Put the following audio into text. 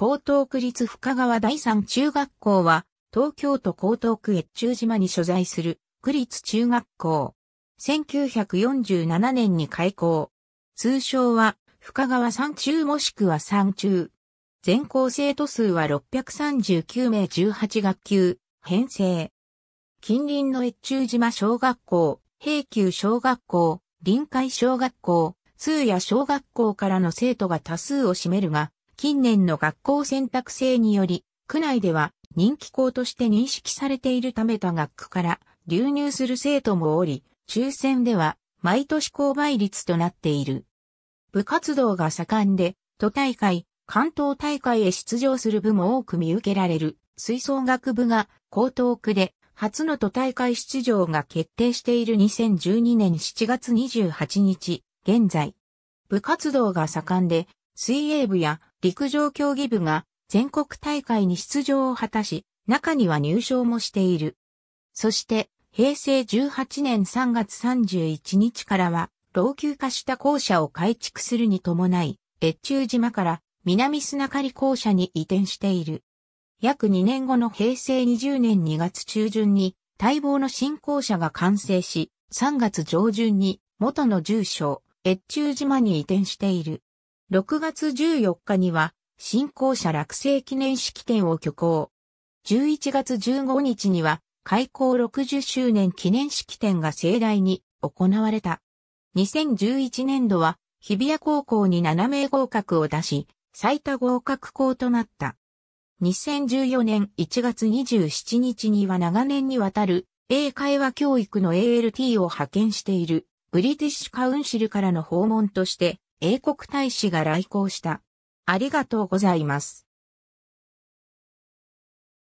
江東区立深川第三中学校は、東京都江東区越中島に所在する区立中学校。1947年に開校。通称は、深川三中もしくは三中。全校生徒数は639名18学級、編成。近隣の越中島小学校、平久小学校、臨海小学校、通夜小学校からの生徒が多数を占めるが、近年の学校選択制により、区内では人気校として認識されているため他学区から流入する生徒もおり、抽選では毎年購買率となっている。部活動が盛んで、都大会、関東大会へ出場する部も多く見受けられる、吹奏楽部が江東区で初の都大会出場が決定している2012年7月28日、現在。部活動が盛んで、水泳部や陸上競技部が全国大会に出場を果たし、中には入賞もしている。そして、平成18年3月31日からは、老朽化した校舎を改築するに伴い、越中島から南砂刈校舎に移転している。約2年後の平成20年2月中旬に、待望の新校舎が完成し、3月上旬に元の住所、越中島に移転している。6月14日には、新校舎落成記念式典を挙行。11月15日には、開校60周年記念式典が盛大に行われた。2011年度は、日比谷高校に7名合格を出し、最多合格校となった。2014年1月27日には長年にわたる英会話教育の ALT を派遣しているブリティッシュカウンシルからの訪問として英国大使が来航した。ありがとうございます。